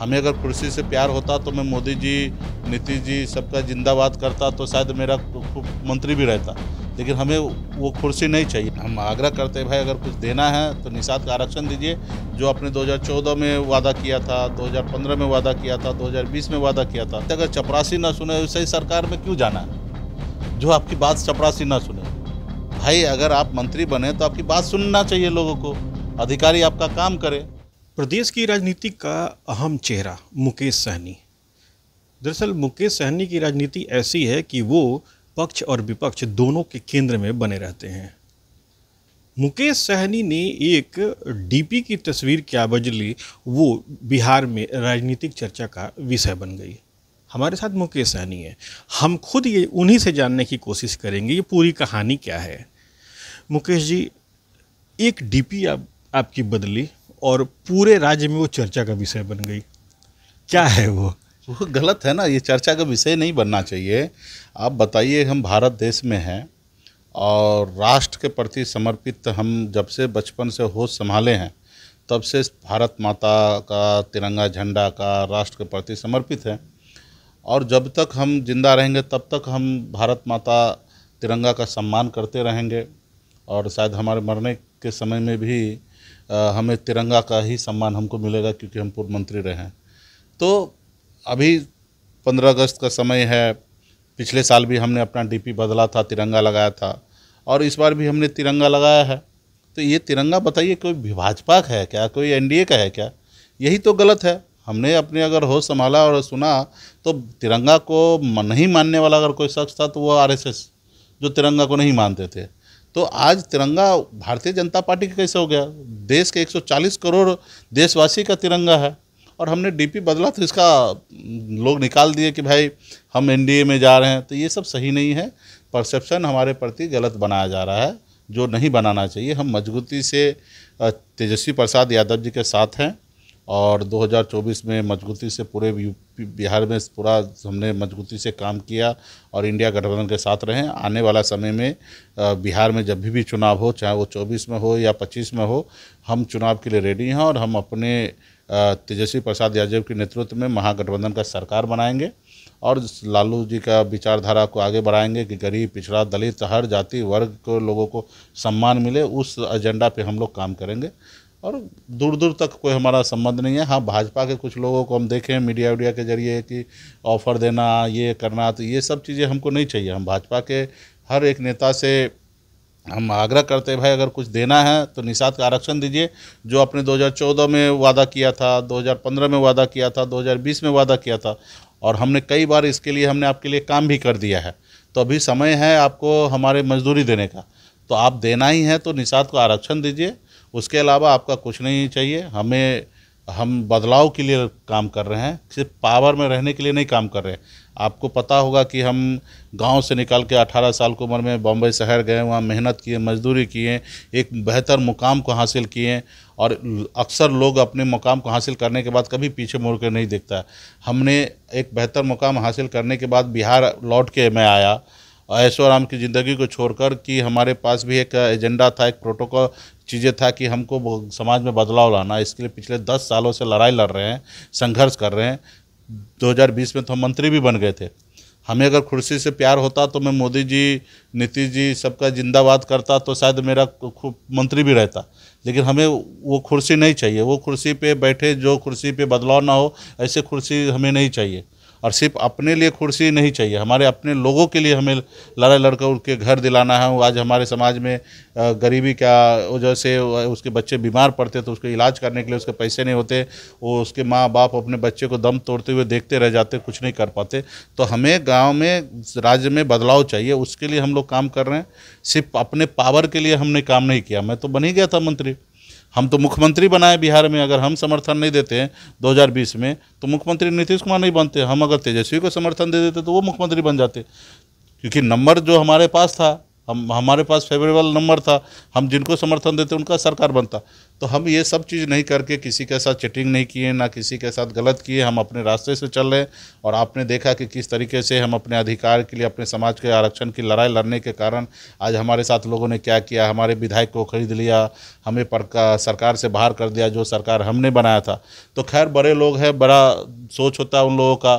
हमें अगर कुर्सी से प्यार होता तो मैं मोदी जी नीतीश जी सबका जिंदाबाद करता तो शायद मेरा मंत्री भी रहता लेकिन हमें वो कुर्सी नहीं चाहिए हम आग्रह करते हैं भाई अगर कुछ देना है तो निषाद का आरक्षण दीजिए जो आपने 2014 में वादा किया था 2015 में वादा किया था 2020 में वादा किया था अगर चपरासी ना सुने सही सरकार में क्यों जाना है जो आपकी बात चपरासी ना सुने भाई अगर आप मंत्री बने तो आपकी बात सुनना चाहिए लोगों को अधिकारी आपका काम करे प्रदेश की राजनीति का अहम चेहरा मुकेश सहनी दरअसल मुकेश सहनी की राजनीति ऐसी है कि वो पक्ष और विपक्ष दोनों के केंद्र में बने रहते हैं मुकेश सहनी ने एक डीपी की तस्वीर क्या बजली वो बिहार में राजनीतिक चर्चा का विषय बन गई हमारे साथ मुकेश सहनी है हम खुद ये उन्हीं से जानने की कोशिश करेंगे ये पूरी कहानी क्या है मुकेश जी एक डीपी आप आपकी बदली और पूरे राज्य में वो चर्चा का विषय बन गई क्या है वो वो गलत है ना ये चर्चा का विषय नहीं बनना चाहिए आप बताइए हम भारत देश में हैं और राष्ट्र के प्रति समर्पित हम जब से बचपन से होश संभाले हैं तब से भारत माता का तिरंगा झंडा का राष्ट्र के प्रति समर्पित है और जब तक हम जिंदा रहेंगे तब तक हम भारत माता तिरंगा का सम्मान करते रहेंगे और शायद हमारे मरने के समय में भी हमें तिरंगा का ही सम्मान हमको मिलेगा क्योंकि हम पूर्व मंत्री रहे हैं तो अभी पंद्रह अगस्त का समय है पिछले साल भी हमने अपना डीपी बदला था तिरंगा लगाया था और इस बार भी हमने तिरंगा लगाया है तो ये तिरंगा बताइए कोई भाजपा का है क्या कोई एनडीए का है क्या यही तो गलत है हमने अपने अगर होश संभाला और सुना तो तिरंगा को नहीं मानने वाला अगर कोई शख्स था तो वो आरएसएस जो तिरंगा को नहीं मानते थे तो आज तिरंगा भारतीय जनता पार्टी का कैसे हो गया देश के 140 करोड़ देशवासी का तिरंगा है और हमने डीपी बदला तो इसका लोग निकाल दिए कि भाई हम एनडीए में जा रहे हैं तो ये सब सही नहीं है परसेप्शन हमारे प्रति गलत बनाया जा रहा है जो नहीं बनाना चाहिए हम मजबूती से तेजस्वी प्रसाद यादव जी के साथ हैं और 2024 में मजबूती से पूरे यूपी बिहार में पूरा हमने मजबूती से काम किया और इंडिया गठबंधन के साथ रहे आने वाला समय में बिहार में जब भी भी चुनाव हो चाहे वो 24 में हो या 25 में हो हम चुनाव के लिए रेडी हैं और हम अपने तेजस्वी प्रसाद यादव के नेतृत्व में महागठबंधन का सरकार बनाएंगे और लालू जी का विचारधारा को आगे बढ़ाएंगे कि गरीब पिछड़ा दलित हर जाति वर्ग के लोगों को सम्मान मिले उस एजेंडा पे हम लोग काम करेंगे और दूर दूर तक कोई हमारा संबंध नहीं है हाँ भाजपा के कुछ लोगों को हम देखें मीडिया वीडिया के जरिए कि ऑफ़र देना ये करना तो ये सब चीज़ें हमको नहीं चाहिए हम भाजपा के हर एक नेता से हम आग्रह करते हैं भाई अगर कुछ देना है तो निषाद का आरक्षण दीजिए जो आपने 2014 में वादा किया था 2015 में वादा किया था 2020 में वादा किया था और हमने कई बार इसके लिए हमने आपके लिए काम भी कर दिया है तो अभी समय है आपको हमारे मजदूरी देने का तो आप देना ही है तो निषाद को आरक्षण दीजिए उसके अलावा आपका कुछ नहीं चाहिए हमें हम बदलाव के लिए काम कर रहे हैं सिर्फ पावर में रहने के लिए नहीं काम कर रहे हैं आपको पता होगा कि हम गांव से निकल के 18 साल की उम्र में बम्बई शहर गए वहाँ मेहनत किए मजदूरी किए एक बेहतर मुकाम को हासिल किए और अक्सर लोग अपने मुकाम को हासिल करने के बाद कभी पीछे मुड़ कर नहीं देखता हमने एक बेहतर मुकाम हासिल करने के बाद बिहार लौट के मैं आया ऐश्वर्याम की ज़िंदगी को छोड़कर कि हमारे पास भी एक एजेंडा था एक प्रोटोकॉल चीज़ें था कि हमको समाज में बदलाव लाना इसके लिए पिछले दस सालों से लड़ाई लड़ रहे हैं संघर्ष कर रहे हैं 2020 में तो हम मंत्री भी बन गए थे हमें अगर कुर्सी से प्यार होता तो मैं मोदी जी नीतीश जी सबका जिंदाबाद करता तो शायद मेरा खूब मंत्री भी रहता लेकिन हमें वो कुर्सी नहीं चाहिए वो कुर्सी पे बैठे जो कुर्सी पे बदलाव ना हो ऐसे कुर्सी हमें नहीं चाहिए और सिर्फ अपने लिए कुर्सी नहीं चाहिए हमारे अपने लोगों के लिए हमें लड़ाई लड़का उनके घर दिलाना है आज हमारे समाज में गरीबी का वजह से उसके बच्चे बीमार पड़ते तो उसके इलाज करने के लिए उसके पैसे नहीं होते वो उसके माँ बाप अपने बच्चे को दम तोड़ते हुए देखते रह जाते कुछ नहीं कर पाते तो हमें गाँव में राज्य में बदलाव चाहिए उसके लिए हम लोग काम कर रहे हैं सिर्फ अपने पावर के लिए हमने काम नहीं किया मैं तो बन ही गया था मंत्री हम तो मुख्यमंत्री बनाए बिहार में अगर हम समर्थन नहीं देते हैं 2020 में तो मुख्यमंत्री नीतीश कुमार नहीं बनते हम अगर तेजस्वी को समर्थन दे देते तो वो मुख्यमंत्री बन जाते क्योंकि नंबर जो हमारे पास था हम हमारे पास फेवरेबल नंबर था हम जिनको समर्थन देते उनका सरकार बनता तो हम ये सब चीज़ नहीं करके किसी के साथ चिटिंग नहीं किए ना किसी के साथ गलत किए हम अपने रास्ते से चल रहे हैं और आपने देखा कि किस तरीके से हम अपने अधिकार के लिए अपने समाज के आरक्षण की लड़ाई लड़ने के कारण आज हमारे साथ लोगों ने क्या किया हमारे विधायक को खरीद लिया हमें सरकार से बाहर कर दिया जो सरकार हमने बनाया था तो खैर बड़े लोग हैं बड़ा सोच होता है उन लोगों का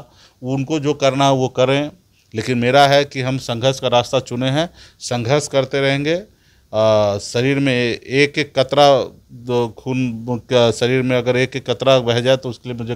उनको जो करना है वो करें लेकिन मेरा है कि हम संघर्ष का रास्ता चुने हैं संघर्ष करते रहेंगे आ, शरीर में एक एक कतरा खून शरीर में अगर एक एक कतरा बह जाए तो उसके लिए मुझे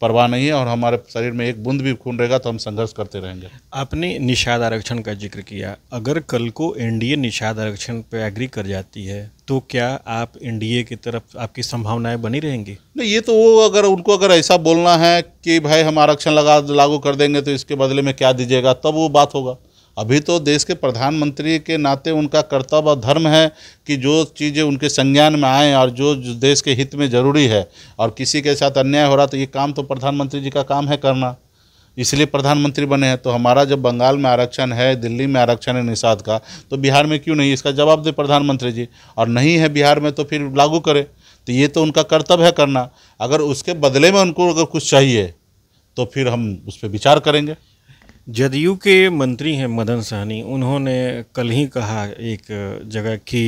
परवाह नहीं है और हमारे शरीर में एक बूंद भी खून रहेगा तो हम संघर्ष करते रहेंगे आपने निषाद आरक्षण का जिक्र किया अगर कल को एनडीए निषाद आरक्षण पर एग्री कर जाती है तो क्या आप एनडीए की तरफ आपकी संभावनाएं बनी रहेंगी नहीं ये तो वो अगर उनको अगर ऐसा बोलना है कि भाई हम आरक्षण लगा लागू कर देंगे तो इसके बदले में क्या दीजिएगा तब वो बात होगा अभी तो देश के प्रधानमंत्री के नाते उनका कर्तव्य और धर्म है कि जो चीज़ें उनके संज्ञान में आएँ और जो देश के हित में ज़रूरी है और किसी के साथ अन्याय हो रहा तो ये काम तो प्रधानमंत्री जी का काम है करना इसलिए प्रधानमंत्री बने हैं तो हमारा जब बंगाल में आरक्षण है दिल्ली में आरक्षण है निषाद का तो बिहार में क्यों नहीं इसका जवाब दे प्रधानमंत्री जी और नहीं है बिहार में तो फिर लागू करें तो ये तो उनका कर्तव्य है करना अगर उसके बदले में उनको अगर कुछ चाहिए तो फिर हम उस पर विचार करेंगे जदयू के मंत्री हैं मदन सहनी उन्होंने कल ही कहा एक जगह कि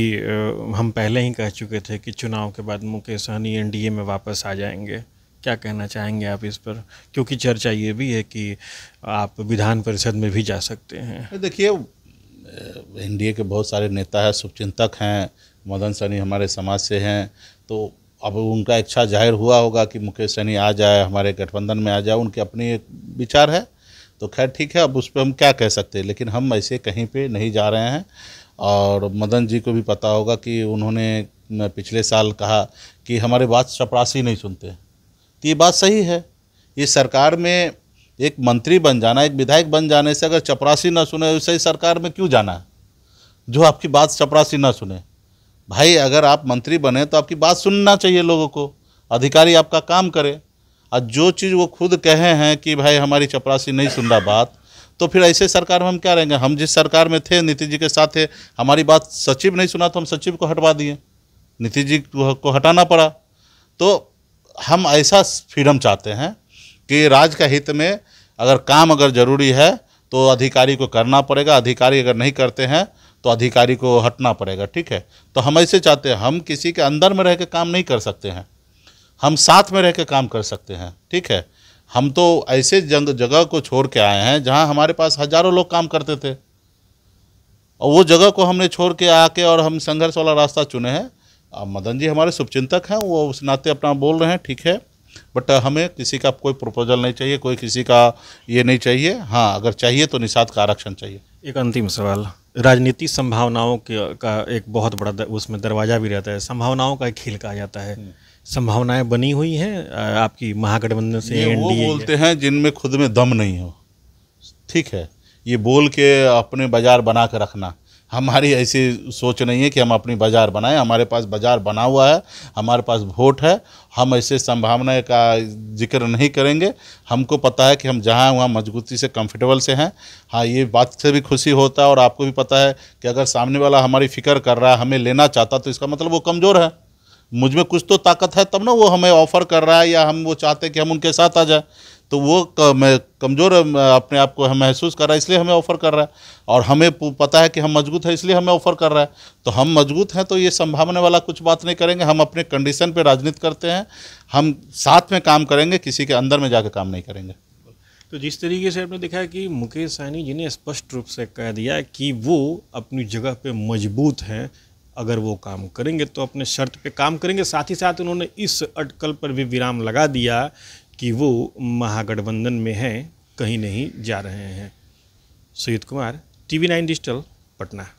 हम पहले ही कह चुके थे कि चुनाव के बाद मुकेश सहनी एनडीए में वापस आ जाएंगे क्या कहना चाहेंगे आप इस पर क्योंकि चर्चा ये भी है कि आप विधान परिषद में भी जा सकते हैं देखिए एनडीए के बहुत सारे नेता हैं शुभचिंतक हैं मदन सहनी हमारे समाज से हैं तो अब उनका इच्छा जाहिर हुआ होगा कि मुकेश सहनी आ जाए हमारे गठबंधन में आ जाए उनके अपनी एक विचार है तो खैर ठीक है अब उस पर हम क्या कह सकते हैं लेकिन हम ऐसे कहीं पे नहीं जा रहे हैं और मदन जी को भी पता होगा कि उन्होंने पिछले साल कहा कि हमारे बात चपरासी नहीं सुनते तो ये बात सही है ये सरकार में एक मंत्री बन जाना एक विधायक बन जाने से अगर चपरासी ना सुने उसे तो सरकार में क्यों जाना जो आपकी बात चपरासी ना सुने भाई अगर आप मंत्री बने तो आपकी बात सुनना चाहिए लोगों को अधिकारी आपका काम करे और जो चीज़ वो खुद कहे हैं कि भाई हमारी चपरासी नहीं सुन रहा बात तो फिर ऐसे सरकार में हम क्या रहेंगे हम जिस सरकार में थे नीतीश जी के साथ थे हमारी बात सचिव नहीं सुना तो हम सचिव को हटवा दिए नीतीश जी को हटाना पड़ा तो हम ऐसा फ्रीडम चाहते हैं कि राज्य का हित में अगर काम अगर ज़रूरी है तो अधिकारी को करना पड़ेगा अधिकारी अगर नहीं करते हैं तो अधिकारी को हटना पड़ेगा ठीक है तो हम ऐसे चाहते हैं हम किसी के अंदर में रह के काम नहीं कर सकते हैं हम साथ में रह कर काम कर सकते हैं ठीक है हम तो ऐसे जंग जगह को छोड़ के आए हैं जहाँ हमारे पास हजारों लोग काम करते थे और वो जगह को हमने छोड़ के आके और हम संघर्ष वाला रास्ता चुने हैं अब मदन जी हमारे शुभचिंतक हैं वो उस नाते अपना बोल रहे हैं ठीक है बट हमें किसी का कोई प्रपोजल नहीं चाहिए कोई किसी का ये नहीं चाहिए हाँ अगर चाहिए तो निषाद का आरक्षण चाहिए एक अंतिम सवाल राजनीति संभावनाओं के का एक बहुत बड़ा उसमें दरवाज़ा भी रहता है संभावनाओं का एक खेल कहा जाता है हम्म। संभावनाएं बनी हुई हैं आपकी महागठबंधन से ये वो बोलते हैं जिनमें खुद में दम नहीं हो ठीक है ये बोल के अपने बाज़ार बना कर रखना हमारी ऐसी सोच नहीं है कि हम अपनी बाज़ार बनाएं हमारे पास बाज़ार बना हुआ है हमारे पास वोट है हम ऐसे संभावनाएं का जिक्र नहीं करेंगे हमको पता है कि हम जहाँ वहाँ मजबूती से कंफर्टेबल से हैं हाँ ये बात से भी खुशी होता है और आपको भी पता है कि अगर सामने वाला हमारी फ़िक्र कर रहा है हमें लेना चाहता तो इसका मतलब वो कमज़ोर है मुझ में कुछ तो ताकत है तब ना वो हमें ऑफ़र कर रहा है या हम वो चाहते हैं कि हम उनके साथ आ जाए तो वो कमज़ोर अपने आप को महसूस कर रहा है इसलिए हमें ऑफ़र कर रहा है और हमें पता है कि हम मजबूत हैं इसलिए हमें ऑफ़र कर रहा है तो हम मजबूत हैं तो ये संभावना वाला कुछ बात नहीं करेंगे हम अपने कंडीशन पे राजनीति करते हैं हम साथ में काम करेंगे किसी के अंदर में जाकर काम नहीं करेंगे तो जिस तरीके से आपने देखा कि मुकेश सहनी जी ने स्पष्ट रूप से कह दिया कि वो अपनी जगह पर मजबूत हैं अगर वो काम करेंगे तो अपने शर्त पे काम करेंगे साथ ही साथ उन्होंने इस अटकल पर भी विराम लगा दिया कि वो महागठबंधन में हैं कहीं नहीं जा रहे हैं Sujeet Kumar TV nine digital Patna